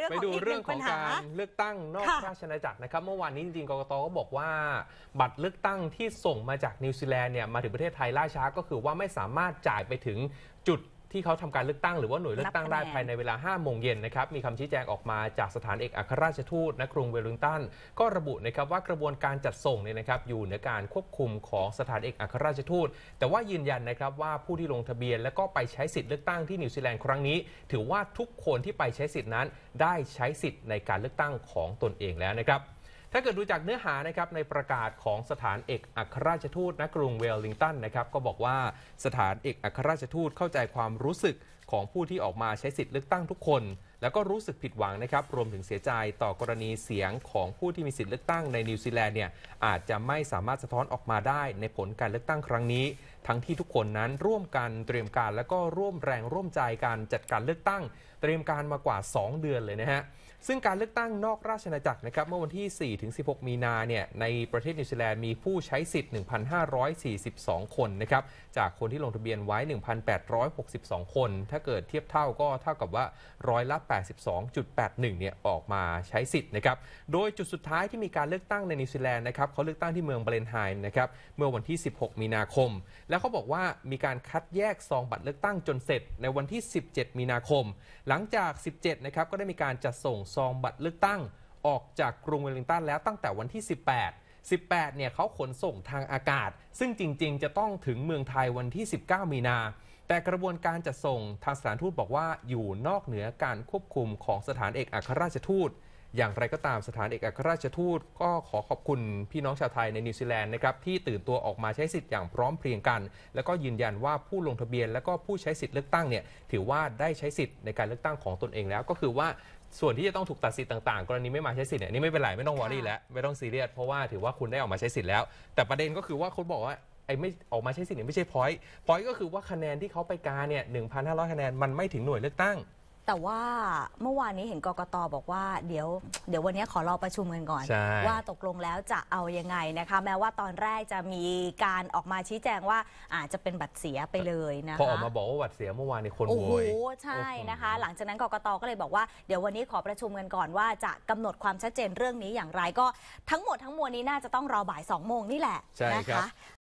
รื่องไปดูของอีกหเรื่นึ่องขปัอญงหาการเลือกตั้งนอกราชอาณาจักรนะครับ เมื่อวานนี้จริงๆกกตก็บอกว่าบัตรเลือกตั้งที่ส่งมาจากนิวซีแลนด์เนี่ยมาถึงประเทศไทยล่าช้า ก็คือว่าไม่สามารถจ่ายไปถึงจุดที่เขาทำการเลือกตั้งหรือว่าหน่วยเลือกตั้งได้ภายในเวลา5โมงเย็นนะครับ มีคำชี้แจงออกมาจากสถานเอกอัครราชทูตณกรุงเวลลิงตัน ก็ระบุนะครับว่ากระบวนการจัดส่งเนี่ยนะครับ อยู่ในการควบคุมของสถานเอกอัครราชทูต แต่ว่ายืนยันนะครับ ว่าผู้ที่ลงทะเบียนและก็ไปใช้สิทธิ์เลือกตั้งที่นิวซีแลนด์ครั้งนี้ ถือว่าทุกคนที่ไปใช้สิทธินั้นได้ใช้สิทธิ์ในการเลือกตั้งของตนเองแล้วนะครับถ้าเกิดดูจากเนื้อหานะครับในประกาศของสถานเอกอัครราชทูตณกรุงเวลลิงตันนะครับก็บอกว่าสถานเอกอัครราชทูตเข้าใจความรู้สึกของผู้ที่ออกมาใช้สิทธิ์เลือกตั้งทุกคน แล้วก็รู้สึกผิดหวังนะครับ รวมถึงเสียใจต่อกรณีเสียงของผู้ที่มีสิทธิ์เลือกตั้งในนิวซีแลนด์เนี่ยอาจจะไม่สามารถสะท้อนออกมาได้ในผลการเลือกตั้งครั้งนี้ทั้งที่ทุกคนนั้นร่วมกันเตรียมการและก็ร่วมแรงร่วมใจการจัดการเลือกตั้งเตรียมการมากว่า 2 เดือนเลยนะฮะ ซึ่งการเลือกตั้งนอกราชนาจักรนะครับ เมื่อวันที่ 4-16 มีนาเนี่ยในประเทศนิวซีแลนด์มีผู้ใช้สิทธิ์1,542 คนนะครับจากคนที่ลงทะเบียนไว้ 1,862 คน ถ้าเกิดเทียบเท่าก็เท่ากับว่าร้อยละ 82.81เนี่ยออกมาใช้สิทธิ์นะครับโดยจุดสุดท้ายที่มีการเลือกตั้งในนิวซีแลนด์นะครับเขาเลือกตั้งที่เมืองเบรนไฮน์นะครับเมื่อวันที่ 16 มีนาคมและแล้วเขาบอกว่ามีการคัดแยกซองบัตรเลือกตั้งจนเสร็จในวันที่ 17 มีนาคม หลังจาก 17 นะครับก็ได้มีการจัดส่งซองบัตรเลือกตั้งออกจากกรุงเวลลิงตันแล้วตั้งแต่วันที่ 18 18 เนี่ยเขาขนส่งทางอากาศ ซึ่งจริงๆ จะต้องถึงเมืองไทยวันที่ 19 มีนา แต่กระบวนการจัดส่งทางสถานทูตบอกว่าอยู่นอกเหนือการควบคุมของสถานเอกอัครราชทูตอย่างไรก็ตามสถานเอกอัครราชทูตก็ขอขอบคุณพี่น้องชาวไทยในนิวซีแลนด์นะครับที่ตื่นตัวออกมาใช้สิทธิ์อย่างพร้อมเพรียงกัน แล้วก็ยืนยันว่าผู้ลงทะเบียนและก็ผู้ใช้สิทธิ์เลือกตั้งเนี่ยถือว่าได้ใช้สิทธิ์ในการเลือกตั้งของตนเองแล้ว ก็คือว่าส่วนที่จะต้องถูกตัดสิทธิ์ต่างๆกรณีไม่มาใช้สิทธิ์เนี่ยนี่ไม่เป็นไรไม่ต้องวอรี่แล้วไม่ต้องซีเรียสเพราะว่าถือว่าคุณได้ออกมาใช้สิทธิ์แล้ว แต่ประเด็นก็คือว่าคุณบอกว่าไอ้ไม่ออกมาใช้สิทธิ์เนี่ยไม่ใช่พอยต์พอยต์ก็คือว่าคะแนนที่เขาไปกาเนี่ย1,500 คะแนนมันไม่ถึงหน่วยเลือกตั้งแต่ว่าเมื่อวานนี้เห็นกรกตอบอกว่าเดี๋ยว เดี๋ยววันนี้ขอรอประชุมกันก่อน ว่าตกลงแล้วจะเอายังไงนะคะ แม้ว่าตอนแรกจะมีการออกมาชี้แจงว่าอาจจะเป็นบัตรเสียไปเลยนะคะพอออกมาบอกว่าบัตดเสียเมื่อวานในคนโอ้โห้ใช่นะคะ หลังจากนั้นกรกตก็เลยบอกว่าเดี๋ยววันนี้ขอประชุมกันก่อนว่า จะกำหนดความชัดเจนเรื่องนี้อย่างไรก็ทั้งหมดทั้งมวลนี้น่าจะต้องรอบ่าย2องโมงนี่แหละใช่นะครัะบ